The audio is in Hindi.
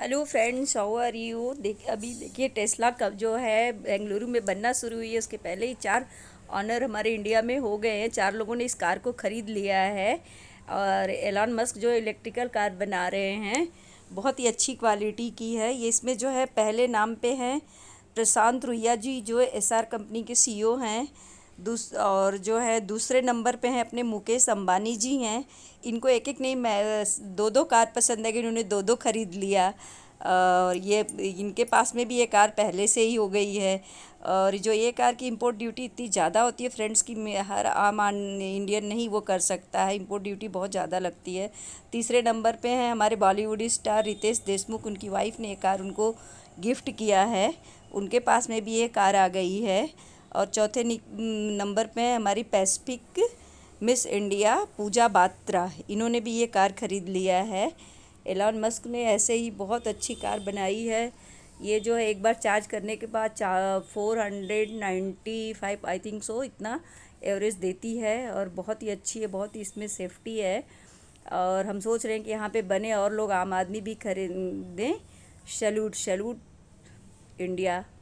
hello friends how are you देख अभी देखिए टेस्ला कब जो है बेंगलुरु में बनना शुरू हुई है उसके पहले ही चार ऑनर हमारे इंडिया में हो गए हैं चार लोगों ने इस कार को ख़रीद लिया है और एलॉन मस्क जो इलेक्ट्रिकल कार बना रहे हैं बहुत ही अच्छी क्वालिटी की है ये इसमें जो है पहले नाम पे हैं प्रशांत रुहिया जी जो एस कंपनी के सी हैं दूस और जो है दूसरे नंबर पे हैं अपने मुकेश अंबानी जी हैं इनको एक एक नहीं मैं दो दो कार पसंद है कि इन्होंने दो दो ख़रीद लिया और ये इनके पास में भी ये कार पहले से ही हो गई है और जो ये कार की इंपोर्ट ड्यूटी इतनी ज़्यादा होती है फ्रेंड्स की हर आम इंडियन नहीं वो कर सकता है इंपोर्ट ड्यूटी बहुत ज़्यादा लगती है तीसरे नंबर पे हैं हमारे बॉलीवुड स्टार रितेश देशमुख उनकी वाइफ ने ये कार उनको गिफ्ट किया है उनके पास में भी ये कार आ गई है और चौथे नंबर पे हमारी Pacific Miss India Pooja Batra इन्होंने भी ये कार ख़रीद लिया है एलॉन मस्क ने ऐसे ही बहुत अच्छी कार बनाई है ये जो है एक बार चार्ज करने के बाद चा four hundred ninety five I think so इतना एवरेज देती है और बहुत ही अच्छी है बहुत ही इसमें सेफ्टी है और हम सोच रहे हैं कि यहाँ पे बने और लोग आम आदमी भी खरीदें सैल्यूट सैल्यूट इंडिया